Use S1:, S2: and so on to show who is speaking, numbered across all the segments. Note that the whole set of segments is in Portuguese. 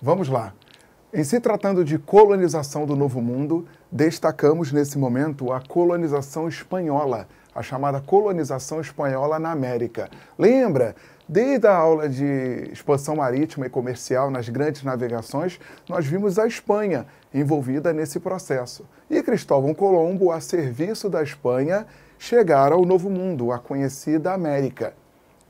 S1: Vamos lá. Em se tratando de colonização do Novo Mundo, destacamos nesse momento a colonização espanhola, a chamada colonização espanhola na América. Lembra? Desde a aula de expansão marítima e comercial nas grandes navegações, nós vimos a Espanha envolvida nesse processo. E Cristóvão Colombo, a serviço da Espanha, chegar ao Novo Mundo, a conhecida América.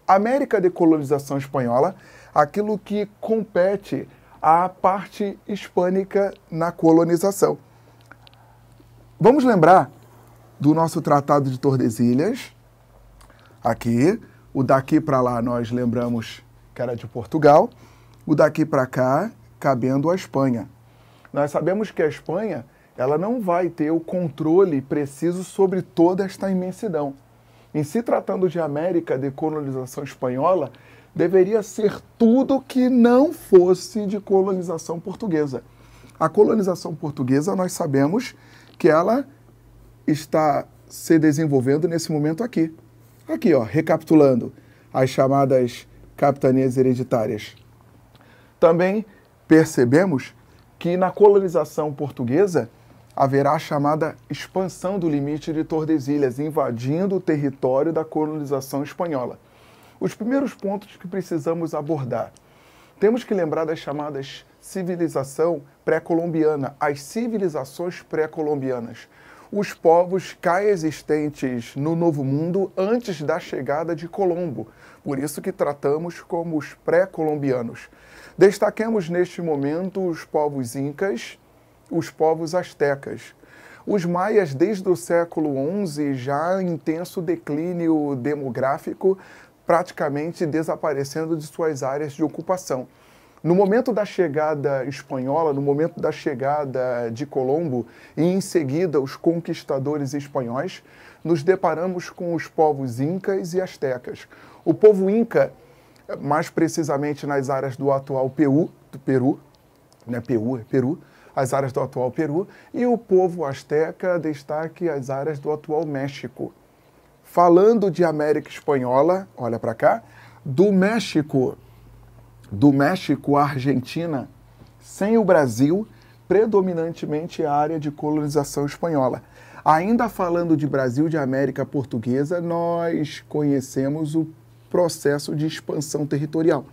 S1: América de colonização espanhola, aquilo que compete a parte hispânica na colonização. Vamos lembrar do nosso Tratado de Tordesilhas, aqui. O daqui para lá nós lembramos que era de Portugal. O daqui para cá, cabendo à Espanha. Nós sabemos que a Espanha ela não vai ter o controle preciso sobre toda esta imensidão. Em se tratando de América de colonização espanhola, deveria ser tudo que não fosse de colonização portuguesa. A colonização portuguesa, nós sabemos que ela está se desenvolvendo nesse momento aqui. Aqui, ó, recapitulando as chamadas capitanias hereditárias. Também percebemos que na colonização portuguesa haverá a chamada expansão do limite de Tordesilhas, invadindo o território da colonização espanhola. Os primeiros pontos que precisamos abordar. Temos que lembrar das chamadas civilização pré-colombiana, as civilizações pré-colombianas, os povos cá existentes no Novo Mundo antes da chegada de Colombo, por isso que tratamos como os pré-colombianos. Destaquemos neste momento os povos incas, os povos astecas. Os maias, desde o século XI, já intenso declínio demográfico, praticamente desaparecendo de suas áreas de ocupação. No momento da chegada espanhola, no momento da chegada de Colombo e em seguida os conquistadores espanhóis, nos deparamos com os povos incas e astecas. O povo inca, mais precisamente nas áreas do atual Peru, do Peru, né, Peru, é Peru, as áreas do atual Peru, e o povo asteca, destaque as áreas do atual México falando de América Espanhola, olha para cá, do México, do México à Argentina, sem o Brasil, predominantemente a área de colonização espanhola. Ainda falando de Brasil, de América Portuguesa, nós conhecemos o processo de expansão territorial.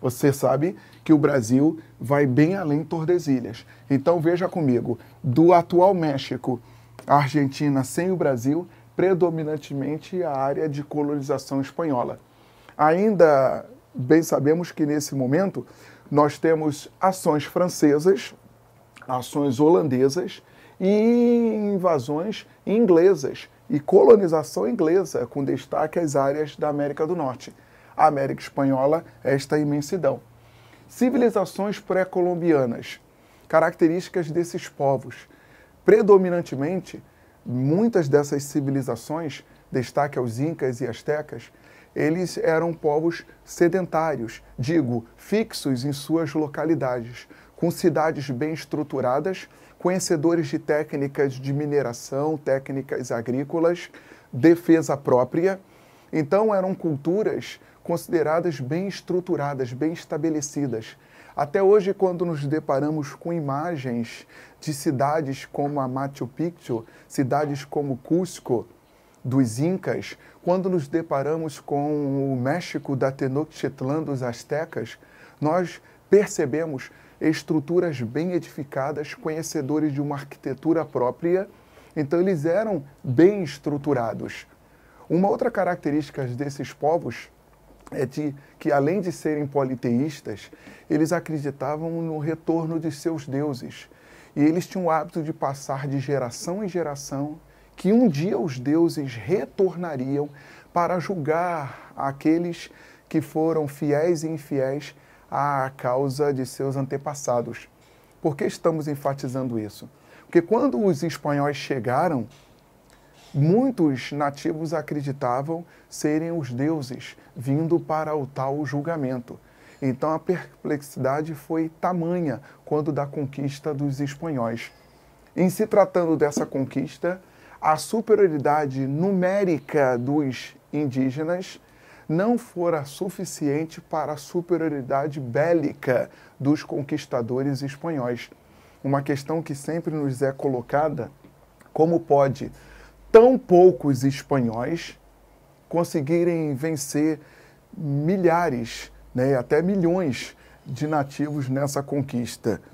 S1: Você sabe que o Brasil vai bem além de Tordesilhas. Então veja comigo, do atual México, Argentina sem o Brasil, predominantemente a área de colonização espanhola. Ainda bem sabemos que nesse momento nós temos ações francesas, ações holandesas e invasões inglesas e colonização inglesa, com destaque às áreas da América do Norte. A América Espanhola, esta imensidão. Civilizações pré-colombianas, características desses povos. Predominantemente, muitas dessas civilizações, destaque aos incas e astecas, eles eram povos sedentários, digo, fixos em suas localidades, com cidades bem estruturadas, conhecedores de técnicas de mineração, técnicas agrícolas, defesa própria. Então eram culturas consideradas bem estruturadas, bem estabelecidas. Até hoje, quando nos deparamos com imagens de cidades como a Machu Picchu, cidades como Cusco, dos Incas, quando nos deparamos com o México da Tenochtitlan dos Aztecas, nós percebemos estruturas bem edificadas, conhecedores de uma arquitetura própria, então eles eram bem estruturados. Uma outra característica desses povos é de que, além de serem politeístas, eles acreditavam no retorno de seus deuses. E eles tinham o hábito de passar de geração em geração que um dia os deuses retornariam para julgar aqueles que foram fiéis e infiéis à causa de seus antepassados. Por que estamos enfatizando isso? Porque quando os espanhóis chegaram muitos nativos acreditavam serem os deuses vindo para o tal julgamento. Então a perplexidade foi tamanha quando da conquista dos espanhóis. Em se tratando dessa conquista, a superioridade numérica dos indígenas não fora suficiente para a superioridade bélica dos conquistadores espanhóis. Uma questão que sempre nos é colocada: como pode tão poucos espanhóis conseguirem vencer milhares, né, até milhões de nativos nessa conquista.